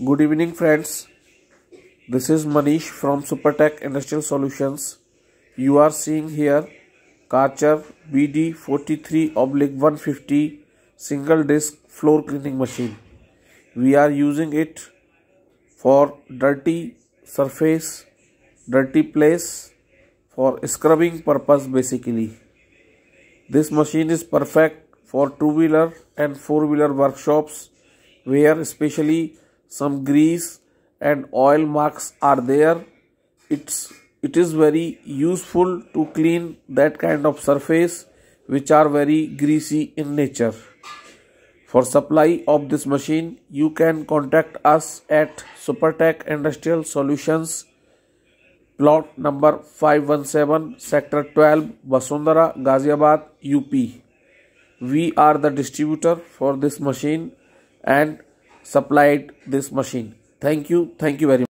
Good evening friends. This is Manish from Supertech Industrial Solutions. You are seeing here Karcher BD43 oblique 150 single disc floor cleaning machine. We are using it for dirty surface, dirty place for scrubbing purpose basically. This machine is perfect for two wheeler and four wheeler workshops where especially some grease and oil marks are there it's it is very useful to clean that kind of surface which are very greasy in nature for supply of this machine you can contact us at supertech industrial solutions plot number 517 sector 12 basundara ghaziabad up we are the distributor for this machine and supplied this machine. Thank you. Thank you very much.